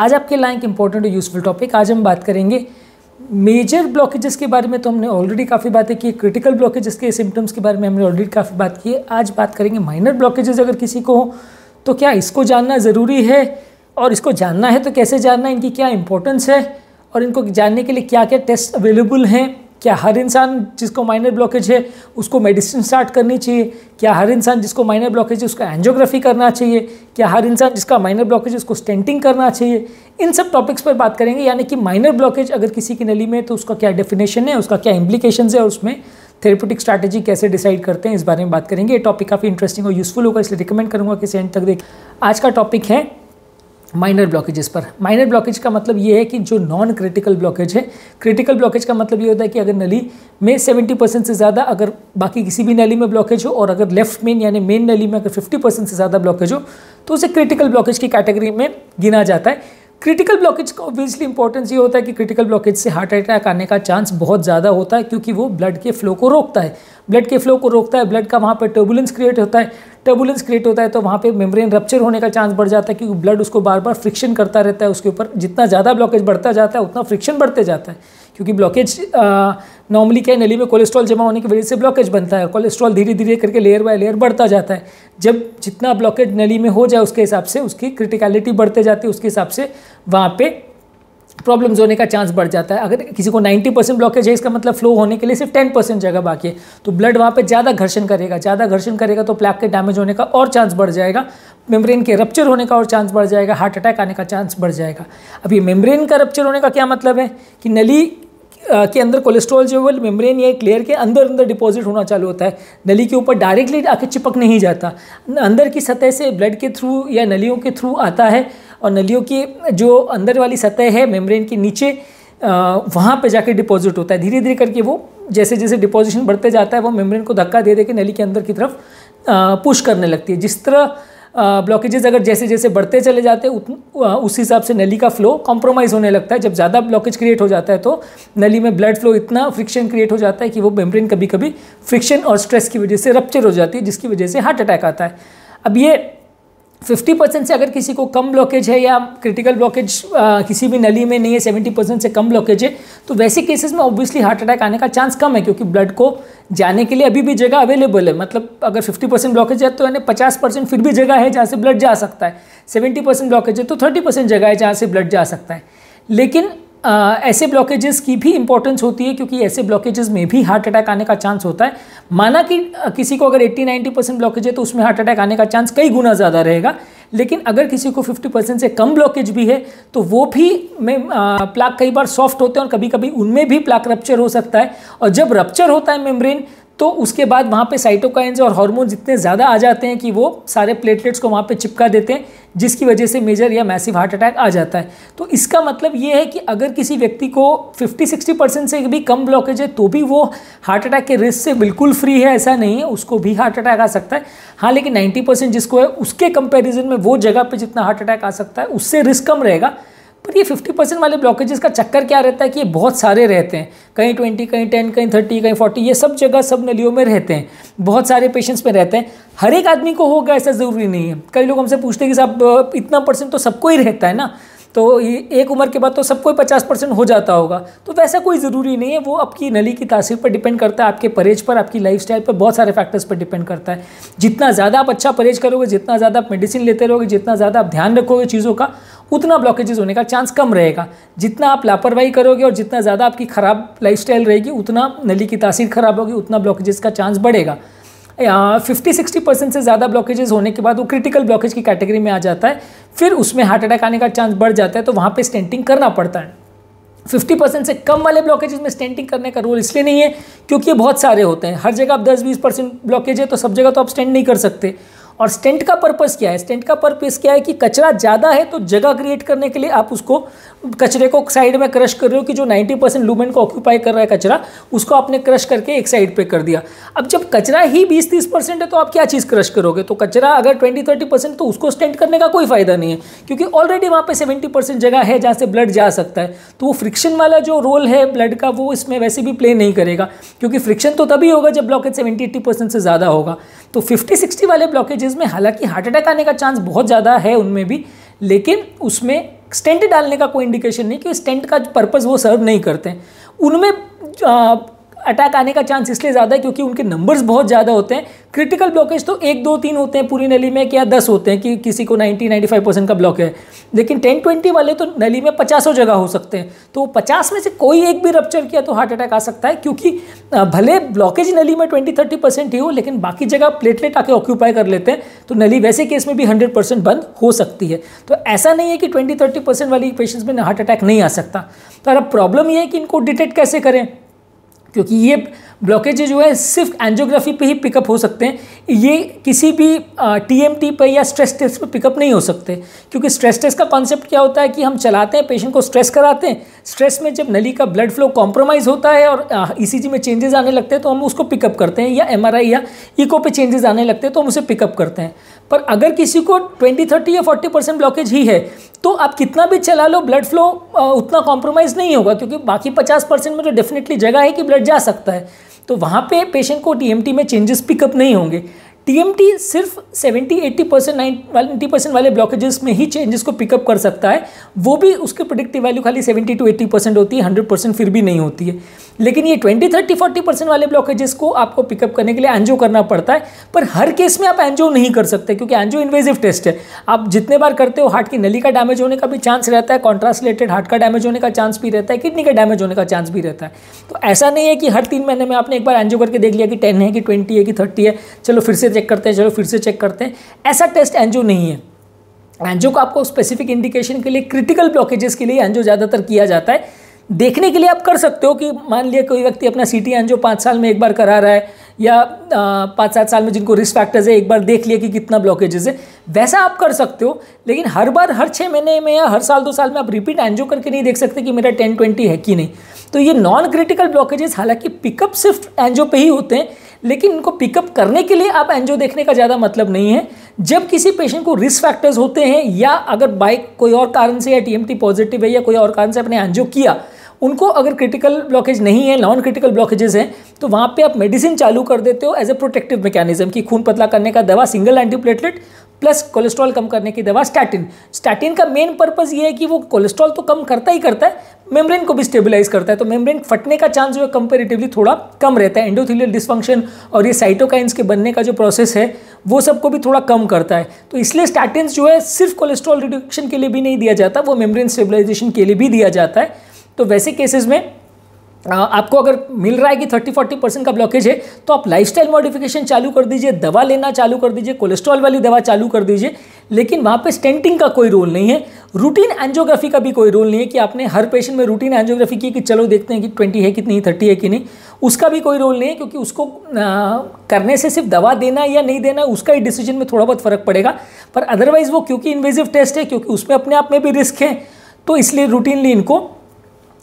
आज आपके लाए एक इंपॉर्टेंट और यूजफुल टॉपिक आज हम बात करेंगे मेजर ब्लॉकेजेस के बारे में तो हमने ऑलरेडी काफ़ी बातें की क्रिटिकल ब्लॉकेजेस के सिम्टम्स के बारे में हमने ऑलरेडी काफ़ी बात की है आज बात करेंगे माइनर ब्लॉकेजेस अगर किसी को हो तो क्या इसको जानना ज़रूरी है और इसको जानना है तो कैसे जानना है इनकी क्या इंपॉर्टेंस है और इनको जानने के लिए क्या क्या टेस्ट अवेलेबल हैं क्या हर इंसान जिसको माइनर ब्लॉकेज है उसको मेडिसिन स्टार्ट करनी चाहिए क्या हर इंसान जिसको माइनर ब्लॉकेज है उसका एंजियोग्राफी करना चाहिए क्या हर इंसान जिसका माइनर ब्लॉकेज है उसको स्टेंटिंग करना चाहिए इन सब टॉपिक्स पर बात करेंगे यानी कि माइनर ब्लॉकेज अगर किसी की नली में तो उसका क्या डेफिनेशन है उसका क्या इम्प्लीकेशन है और उसमें थेरेप्यूटिक स्ट्रैटेजी कैसे डिसाइड करते हैं इस बारे में बात करेंगे ये टॉपिक काफ़ी इंटरेस्टिंग और यूजफुल होगा इसलिए रिकमेंड करूँगा किसी एंड तक देख आज का टॉपिक है माइनर ब्लॉकेजेस पर माइनर ब्लॉकेज का मतलब ये है कि जो नॉन क्रिटिकल ब्लॉकेज है क्रिटिकल ब्लॉकेज का मतलब ये होता है कि अगर नली में 70 परसेंट से ज़्यादा अगर बाकी किसी भी नली में ब्लॉकेज हो और अगर लेफ्ट मेन यानी मेन नली में अगर 50 परसेंट से ज़्यादा ब्लॉकेज हो तो उसे क्रिटिकल ब्लॉकेज की कैटेगरी में गिना जाता है क्रिटिकल ब्लॉकेज का ऑब्वियसली इंपॉर्टेंस ये होता है कि क्रिटिकल ब्लॉकेज से हार्ट अटैक आने का चांस बहुत ज़्यादा होता है क्योंकि वो ब्लड के फ्लो को रोकता है ब्लड के फ्लो को रोकता है ब्लड का वहाँ पर टर्बुलेंस क्रिएट होता है टर्बुलेंस क्रिएट होता है तो वहाँ पे मेम्ब्रेन रप्चर होने का चांस बढ़ जाता है क्योंकि ब्लड उसको बार बार फ्रिक्शन करता रहता है उसके ऊपर जितना ज़्यादा ब्लॉकेज बढ़ता जाता है उतना फ्रिक्शन बढ़ते जाता है क्योंकि ब्लॉकेज नॉर्मली क्या है नली में कोलेस्ट्रॉल जमा होने की वजह से ब्लॉकेज बनता है कोलेस्ट्रॉल धीरे धीरे करके लेयर बाय लेयर बढ़ता जाता है जब जितना ब्लॉकेज नली में हो जाए उसके हिसाब से उसकी क्रिटिकलिटी बढ़ते जाती है उसके हिसाब से वहाँ पर प्रॉब्लम्स होने का चांस बढ़ जाता है अगर किसी को 90 परसेंट ब्लॉकेज है इसका मतलब फ्लो होने के लिए सिर्फ 10 परसेंट जगह बाकी है तो ब्लड वहाँ पे ज़्यादा घर्षण करेगा ज़्यादा घर्षण करेगा तो प्लैक के डैमेज होने का और चांस बढ़ जाएगा मेम्ब्रेन के रप्चर होने का और चांस बढ़ जाएगा हार्ट अटैक आने का चांस बढ़ जाएगा अब ये मेम्ब्रेन का रप्चर होने का क्या मतलब है कि नली के अंदर कोलेस्ट्रॉल जो है मेम्ब्रेन या एक लेयर के अंदर अंदर डिपॉजिट होना चालू होता है नली के ऊपर डायरेक्टली आके चिपक नहीं जाता अंदर की सतह से ब्लड के थ्रू या नलियों के थ्रू आता है और नलियों की जो अंदर वाली सतह है मेम्ब्रेन के नीचे वहाँ पर जाके डिपॉजिट होता है धीरे धीरे करके वो जैसे जैसे डिपोजिशन बढ़ते जाता है वो मेम्ब्रेन को धक्का दे दे के नली के अंदर की तरफ पुश करने लगती है जिस तरह ब्लॉकेजेस अगर जैसे जैसे बढ़ते चले जाते हैं उस हिसाब से नली का फ्लो कॉम्प्रोमाइज़ होने लगता है जब ज़्यादा ब्लॉकेज क्रिएट हो जाता है तो नली में ब्लड फ्लो इतना फ्रिक्शन क्रिएट हो जाता है कि वो मेम्ब्रेन कभी कभी फ्रिक्शन और स्ट्रेस की वजह से रप्चर हो जाती है जिसकी वजह से हार्ट अटैक आता है अब ये फिफ्टी परसेंट से अगर किसी को कम ब्लॉकेज है या क्रिटिकल ब्लॉकेज किसी भी नली में नहीं है सेवेंटी परसेंट से कम ब्लॉकेज है तो वैसे केसेस में ऑब्वियसली हार्ट अटैक आने का चांस कम है क्योंकि ब्लड को जाने के लिए अभी भी जगह अवेलेबल है मतलब अगर फिफ्टी परसेंट ब्लॉकेज है तो यानी पचास परसेंट फिर भी जगह है जहाँ से ब्लड जा सकता है सेवेंटी परसेंट ब्लॉकेज है तो थर्टी परसेंट जगह है जहाँ से ब्लड जा सकता है लेकिन ऐसे ब्लॉकेजेस की भी इंपॉर्टेंस होती है क्योंकि ऐसे ब्लॉकेजेस में भी हार्ट अटैक आने का चांस होता है माना कि किसी को अगर 80-90 परसेंट ब्लॉकेज है तो उसमें हार्ट अटैक आने का चांस कई गुना ज़्यादा रहेगा लेकिन अगर किसी को 50 परसेंट से कम ब्लॉकेज भी है तो वो भी में प्लाक कई बार सॉफ्ट होते हैं और कभी कभी उनमें भी प्लाक रप्चर हो सकता है और जब रप्चर होता है मेम्ब्रेन तो उसके बाद वहाँ पे साइटोकाइंस और हार्मोन इतने ज़्यादा आ जाते हैं कि वो सारे प्लेटलेट्स को वहाँ पे चिपका देते हैं जिसकी वजह से मेजर या मैसिव हार्ट अटैक आ जाता है तो इसका मतलब ये है कि अगर किसी व्यक्ति को 50-60 परसेंट से भी कम ब्लॉकेज है तो भी वो हार्ट अटैक के रिस्क से बिल्कुल फ्री है ऐसा नहीं है उसको भी हार्ट अटैक आ सकता है हाँ लेकिन नाइन्टी जिसको है उसके कंपेरिजन में वो जगह पर जितना हार्ट अटैक आ सकता है उससे रिस्क कम रहेगा पर ये फिफ्टी परसेंट वाले ब्लॉकेजेस का चक्कर क्या रहता है कि ये बहुत सारे रहते हैं कहीं ट्वेंटी कहीं टेन कहीं थर्टी कहीं फोर्टी ये सब जगह सब नलियों में रहते हैं बहुत सारे पेशेंट्स में रहते हैं हर एक आदमी को होगा ऐसा ज़रूरी नहीं है कई लोग हमसे पूछते हैं कि साहब इतना परसेंट तो सबको ही रहता है ना तो एक उम्र के बाद तो सबको ही पचास परसेंट हो जाता होगा तो वैसा कोई ज़रूरी नहीं है वो आपकी नली की तासीर पर डिपेंड करता है आपके परहेज पर आपकी लाइफ स्टाइल पर बहुत सारे फैक्टर्स पर डिपेंड करता है जितना ज़्यादा आप अच्छा परहेज करोगे जितना ज़्यादा आप मेडिसिन लेते रहोगे जितना ज़्यादा आप ध्यान रखोगे चीज़ों का उतना ब्लॉकेजेस होने का चांस कम रहेगा जितना आप लापरवाही करोगे और जितना ज़्यादा आपकी ख़राब लाइफस्टाइल रहेगी उतना नली की तासीर ख़राब होगी उतना ब्लॉकेजेस का चांस बढ़ेगा फिफ्टी सिक्सटी परसेंट से ज़्यादा ब्लॉकेजेस होने के बाद वो क्रिटिकल ब्लॉकेज की कैटेगरी में आ जाता है फिर उसमें हार्ट अटैक आने का चांस बढ़ जाता है तो वहाँ पे स्टेंटिंग करना पड़ता है फिफ्टी परसेंट से कम वाले ब्लॉकेजेस में स्टेंटिंग करने का रोल इसलिए नहीं है क्योंकि ये बहुत सारे होते हैं हर जगह आप दस बीस परसेंट ब्लॉकेज है तो सब जगह तो आप स्टेंड नहीं कर सकते और स्टेंट का पर्पज़ क्या है स्टेंट का पर्पज़ क्या है कि कचरा ज़्यादा है तो जगह क्रिएट करने के लिए आप उसको कचरे को साइड में क्रश कर रहे हो कि जो 90 परसेंट लूमेन को ऑक्यूपाई कर रहा है कचरा उसको आपने क्रश करके एक साइड पे कर दिया अब जब कचरा ही 20-30 परसेंट है तो आप क्या चीज़ क्रश करोगे तो कचरा अगर 20-30 परसेंट तो उसको स्टेंट करने का कोई फ़ायदा नहीं है क्योंकि ऑलरेडी वहाँ पर सेवेंटी परसेंट जगह है जहाँ से ब्लड जा सकता है तो वो फ्रिक्शन वाला जो रोल है ब्लड का वो इसमें वैसे भी प्ले नहीं करेगा क्योंकि फ्रिक्शन तो तभी होगा जब ब्लॉकेज सेवेंटी एट्टी से ज़्यादा होगा तो फिफ्टी सिक्सटी वाले ब्लॉकेज स्टेजेस में हालांकि हार्ट अटैक आने का चांस बहुत ज़्यादा है उनमें भी लेकिन उसमें स्टेंट डालने का कोई इंडिकेशन नहीं कि स्टेंट का पर्पज़ वो सर्व नहीं करते उनमें अटैक आने का चांस इसलिए ज़्यादा है क्योंकि उनके नंबर्स बहुत ज़्यादा होते हैं क्रिटिकल ब्लॉकेज तो एक दो तीन होते हैं पूरी नली में क्या दस होते हैं कि किसी को नाइन्टी फाइव परसेंट का ब्लॉक है लेकिन टेन ट्वेंटी वाले तो नली में पचासों जगह हो सकते हैं तो पचास में से कोई एक भी रप्चर किया तो हार्ट अटैक आ सकता है क्योंकि भले ब्लॉकेज नली में ट्वेंटी थर्टी परसेंट ही हो लेकिन बाकी जगह प्लेटलेट आके ऑक्यूपाई कर लेते हैं तो नली वैसे केस में भी हंड्रेड परसेंट बंद हो सकती है तो ऐसा नहीं है कि ट्वेंटी थर्टी परसेंट वाली पेशेंट्स में हार्ट अटैक नहीं आ सकता तो अब प्रॉब्लम यह है कि इनको डिटेक्ट कैसे करें क्योंकि ये ब्लॉकेज जो है सिर्फ एंजियोग्राफी पे ही पिकअप हो सकते हैं ये किसी भी टीएमटी पर या स्ट्रेस टेस्ट पर पिकअप नहीं हो सकते क्योंकि स्ट्रेस टेस्ट का कॉन्सेप्ट क्या होता है कि हम चलाते हैं पेशेंट को स्ट्रेस कराते हैं स्ट्रेस में जब नली का ब्लड फ्लो कॉम्प्रोमाइज़ होता है और ई e में चेंजेस आने लगते हैं तो हम उसको पिकअप करते हैं या एम या इको पे चेंजेस आने लगते हैं तो हम उसे पिकअप करते हैं पर अगर किसी को ट्वेंटी थर्टी या फोर्टी परसेंट ब्लॉकेज ही है तो आप कितना भी चला लो ब्लड फ्लो उतना कॉम्प्रोमाइज़ नहीं होगा क्योंकि बाकी पचास परसेंट में तो डेफिनेटली जगह है कि ब्लड जा सकता है तो वहाँ पे पेशेंट को डीएमटी में चेंजेस पिकअप नहीं होंगे टीएमटी सिर्फ 70-80 परसेंट नाइन्टी परसेंट वाले ब्लॉकेजेस में ही चेंजेस को पिकअप कर सकता है वो भी उसके प्रोडिक्टिव वैल्यू खाली 70 टू 80 परसेंट होती है 100 परसेंट फिर भी नहीं होती है लेकिन ये 20 30 40 परसेंट वाले ब्लॉकेजेस को आपको पिकअप करने के लिए एनजो करना पड़ता है पर हर केस में आप एनजो नहीं कर सकते क्योंकि एनजो इन्वेजिव टेस्ट है आप जितने बार करते हो हार्ट की नली का डैमेज होने का भी चांस रहता है कॉन्ट्रास्ट रिलेटेड हार्ट का डैमेज होने का चांस भी रहता है किडनी का डैमेज होने का चांस भी रहता है तो ऐसा नहीं है कि हर तीन महीने में आपने एक बार एनजो करके देख लिया कि टेन है कि ट्वेंटी है कि थर्टी है चलो फिर से चेक करते हैं चलो फिर से चेक करते हैं ऐसा टेस्ट एनजियो नहीं है एनजियो को आपको स्पेसिफिक इंडिकेशन के लिए क्रिटिकल ब्लॉकेजेस के लिए एनजियो ज़्यादातर किया जाता है देखने के लिए आप कर सकते हो कि मान लिया कोई व्यक्ति अपना सी टी एनजियो पाँच साल में एक बार करा रहा है या पाँच सात साल में जिनको रिस्क फैक्टर्स है एक बार देख लिया कि कितना ब्लॉकेजेस है वैसा आप कर सकते हो लेकिन हर बार हर छः महीने में या हर साल दो साल में आप रिपीट एनजियो करके नहीं देख सकते कि मेरा टेन ट्वेंटी है कि नहीं तो ये नॉन क्रिटिकल ब्लॉकेजेस हालांकि पिकअप सिर्फ एनजियो पे ही होते हैं लेकिन इनको पिकअप करने के लिए आप एनजीओ देखने का ज़्यादा मतलब नहीं है जब किसी पेशेंट को रिस्क फैक्टर्स होते हैं या अगर बाइक कोई और कारण से या टीएमटी पॉजिटिव है या कोई और कारण से अपने एनजीओ किया उनको अगर क्रिटिकल ब्लॉकेज नहीं है नॉन क्रिटिकल ब्लॉकेजेस हैं तो वहाँ पे आप मेडिसिन चालू कर देते हो एज ए प्रोटेक्टिव मैकेनिज्म कि खून पतला करने का दवा सिंगल एंटीप्लेटलेट प्लस कोलेस्ट्रॉल कम करने की दवा स्टैटिन स्टैटिन का मेन पर्पज़ ये है कि वो कोलेस्ट्रॉल तो कम करता ही करता है मेम्ब्रेन को भी स्टेबलाइज करता है तो मेम्ब्रेन फटने का चांस जो है कंपेरेटिवली थोड़ा कम रहता है एंडोथिलियल डिस्फंक्शन और ये साइटोकाइंस के बनने का जो प्रोसेस है वो सबको भी थोड़ा कम करता है तो इसलिए स्टैटिन जो है सिर्फ कोलेस्ट्रॉल रिडक्शन के लिए भी नहीं दिया जाता वो मेम्ब्रेन स्टेबलाइजेशन के लिए भी दिया जाता है तो वैसे केसेज में आपको अगर मिल रहा है कि 30-40 परसेंट का ब्लॉकेज है तो आप लाइफस्टाइल मॉडिफिकेशन चालू कर दीजिए दवा लेना चालू कर दीजिए कोलेस्ट्रॉल वाली दवा चालू कर दीजिए लेकिन वहाँ पे स्टेंटिंग का कोई रोल नहीं है रूटीन एंजियोग्राफी का भी कोई रोल नहीं है कि आपने हर पेशेंट में रूटीन एंजियोग्राफी की कि चलो देखते हैं कि ट्वेंटी है कितनी थर्टी है कि नहीं उसका भी कोई रोल नहीं है क्योंकि उसको आ, करने से सिर्फ दवा देना या नहीं देना उसका ही डिसीजन में थोड़ा बहुत फर्क पड़ेगा पर अदरवाइज़ वो क्योंकि इन्वेजिव टेस्ट है क्योंकि उसमें अपने आप में भी रिस्क है तो इसलिए रूटीनली इनको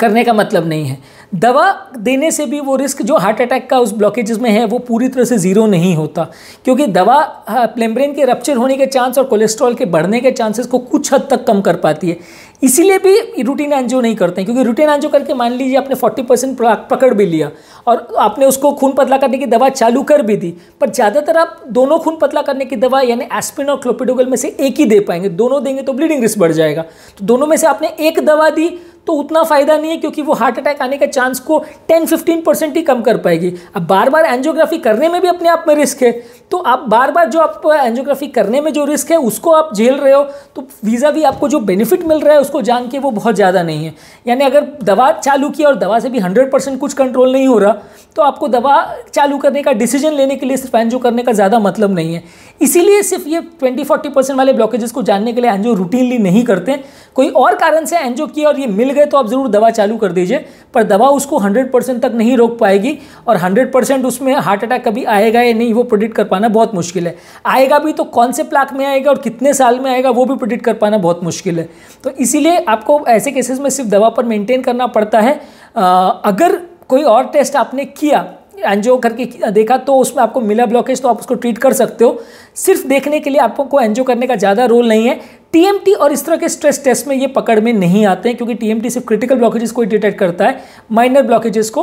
करने का मतलब नहीं है दवा देने से भी वो रिस्क जो हार्ट अटैक का उस ब्लॉकेजेस में है वो पूरी तरह से ज़ीरो नहीं होता क्योंकि दवा प्लेम्ब्रेन हाँ, के रप्चर होने के चांस और कोलेस्ट्रॉल के बढ़ने के चांसेस को कुछ हद तक कम कर पाती है इसीलिए भी रूटीन एंजो नहीं करते हैं क्योंकि रूटीन एंजो करके मान लीजिए आपने 40 परसेंट पकड़ भी लिया और आपने उसको खून पतला करने की दवा चालू कर भी दी पर ज़्यादातर आप दोनों खून पतला करने की दवा यानी एस्पिन और क्लोपिडोगल में से एक ही दे पाएंगे दोनों देंगे तो ब्लीडिंग रिस्क बढ़ जाएगा तो दोनों में से आपने एक दवा दी तो उतना फ़ायदा नहीं है क्योंकि वो हार्ट अटैक आने का चांस चांस को 10-15 परसेंट ही कम कर पाएगी अब बार बार एंजियोग्राफी करने में भी अपने आप में रिस्क है तो आप बार बार जो आप एंजियोग्राफी करने में जो रिस्क है उसको आप झेल रहे हो तो वीज़ा भी आपको जो बेनिफिट मिल रहा है उसको जान के वो बहुत ज़्यादा नहीं है यानी अगर दवा चालू की और दवा से भी हंड्रेड परसेंट कुछ कंट्रोल नहीं हो रहा तो आपको दवा चालू करने का डिसीजन लेने के लिए सिर्फ एनजो करने का ज़्यादा मतलब नहीं है इसीलिए सिर्फ ये ट्वेंटी फोर्टी परसेंट वाले ब्लॉकेजेस को जानने के लिए एनजो रूटीनली नहीं करते कोई और कारण से एनजो किया और ये मिल गए तो आप ज़रूर दवा चालू कर दीजिए पर दवा उसको 100 परसेंट तक नहीं रोक पाएगी और 100 परसेंट उसमें हार्ट अटैक कभी आएगा या नहीं वो प्रिडिक्ट कर पाना बहुत मुश्किल है आएगा भी तो कौन से प्लाक में आएगा और कितने साल में आएगा वो भी प्रिडिक्ट कर पाना बहुत मुश्किल है तो इसीलिए आपको ऐसे केसेस में सिर्फ दवा पर मेनटेन करना पड़ता है आ, अगर कोई और टेस्ट आपने किया एनजीओ करके देखा तो उसमें आपको मिला ब्लॉकेज तो आप उसको ट्रीट कर सकते हो सिर्फ देखने के लिए आपको एनजीओ करने का ज़्यादा रोल नहीं है टीएमटी और इस तरह के स्ट्रेस टेस्ट में ये पकड़ में नहीं आते हैं क्योंकि टीएमटी सिर्फ क्रिटिकल ब्लॉकेजेस को ही डिटेक्ट करता है माइनर ब्लॉकेजेस को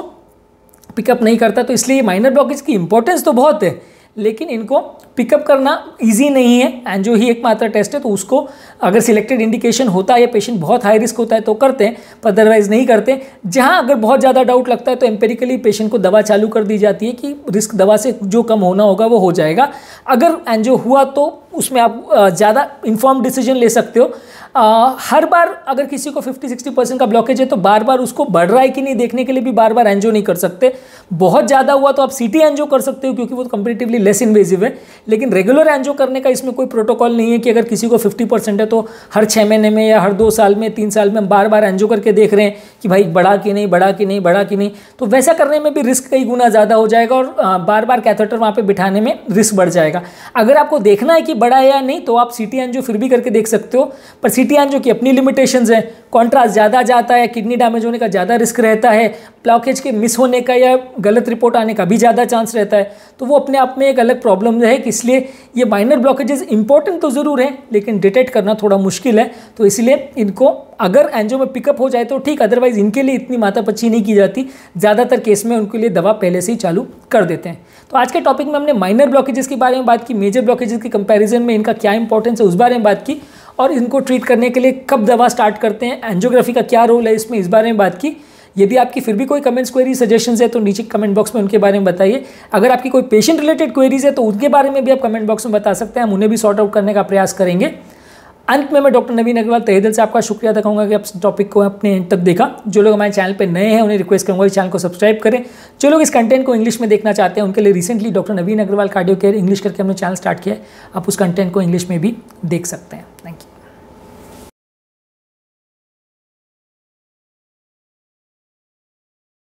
पिकअप नहीं करता तो इसलिए माइनर ब्लॉकेज की इंपॉर्टेंस तो बहुत है लेकिन इनको पिकअप करना इजी नहीं है एंड जो ही एकमात्र टेस्ट है तो उसको अगर सिलेक्टेड इंडिकेशन होता है या पेशेंट बहुत हाई रिस्क होता है तो करते हैं पर अदरवाइज नहीं करते जहां अगर बहुत ज़्यादा डाउट लगता है तो एम्पेरिकली पेशेंट को दवा चालू कर दी जाती है कि रिस्क दवा से जो कम होना होगा वो हो जाएगा अगर एनजो हुआ तो उसमें आप ज़्यादा इन्फॉर्म डिसीजन ले सकते हो आ, हर बार अगर किसी को 50-60 परसेंट का ब्लॉकेज है तो बार बार उसको बढ़ रहा है कि नहीं देखने के लिए भी बार बार एनजो नहीं कर सकते बहुत ज़्यादा हुआ तो आप सीटी एनजो कर सकते हो क्योंकि वो कंपेटिवली भी लेस इन्वेजिव है लेकिन रेगुलर एंजो करने का इसमें कोई प्रोटोकॉल नहीं है कि अगर किसी को 50 परसेंट है तो हर छः महीने में या हर दो साल में तीन साल में हम बार बार एंजो करके देख रहे हैं कि भाई बड़ा कि नहीं बड़ा कि नहीं बड़ा कि नहीं तो वैसा करने में भी रिस्क कई गुना ज़्यादा हो जाएगा और बार बार कैथेटर वहाँ पर बिठाने में रिस्क बढ़ जाएगा अगर आपको देखना है कि बड़ा या नहीं तो आप सी एंजो फिर भी करके देख सकते हो पर सी एंजो की अपनी लिमिटेशन है कॉन्ट्रास्ट ज़्यादा जाता है किडनी डैमेज होने का ज़्यादा रिस्क रहता है ब्लॉकेज के मिस होने का या गलत रिपोर्ट आने का भी ज़्यादा चांस रहता है तो वो अपने आप में एक अलग प्रॉब्लम है कि इसलिए ये माइनर ब्लॉकेजेस इंपॉर्टेंट तो ज़रूर हैं लेकिन डिटेक्ट करना थोड़ा मुश्किल है तो इसलिए इनको अगर एनजो में पिकअप हो जाए तो ठीक अदरवाइज इनके लिए इतनी माता पच्ची नहीं की जाती ज़्यादातर केस में उनके लिए दवा पहले से ही चालू कर देते हैं तो आज के टॉपिक में हमने माइनर ब्लॉकेजेस के बारे में बात की मेजर ब्लॉकेजेस के कंपेरिजन में इनका क्या इंपॉर्टेंस है उस बारे में बात की और इनको ट्रीट करने के लिए कब दवा स्टार्ट करते हैं एनजियोग्राफी का क्या रोल है इसमें इस बारे में बात की यदि आपकी फिर भी कोई कमेंट्स क्वेरी सजेशन है तो नीचे कमेंट बॉक्स में उनके बारे में बताइए अगर आपकी कोई पेशेंट रिलेटेड क्वेरीज है तो उनके बारे में भी आप कमेंट बॉक्स में बता सकते हैं हम उन्हें भी सॉर्ट आउट करने का प्रयास करेंगे अंत में मैं डॉक्टर नवीन अग्रवाल तहे दिल से आपका शुक्रिया अदा कहूँगा कि आप टॉपिक को अपने एंड तक देखा जो लोग हमारे चैनल पर नए हैं उन्हें रिक्वेस्ट करूँगा इस चैनल को सब्सक्राइब करें जो लोग इस कंटेंट को इंग्लिश में देखना चाहते हैं उनके लिए recently doctor Naveen Agarwal cardio care English करके हमने चैनल स्टार्ट किया है आप उस कंटेंट को इंग्लिश में भी देख सकते हैं थैंक यू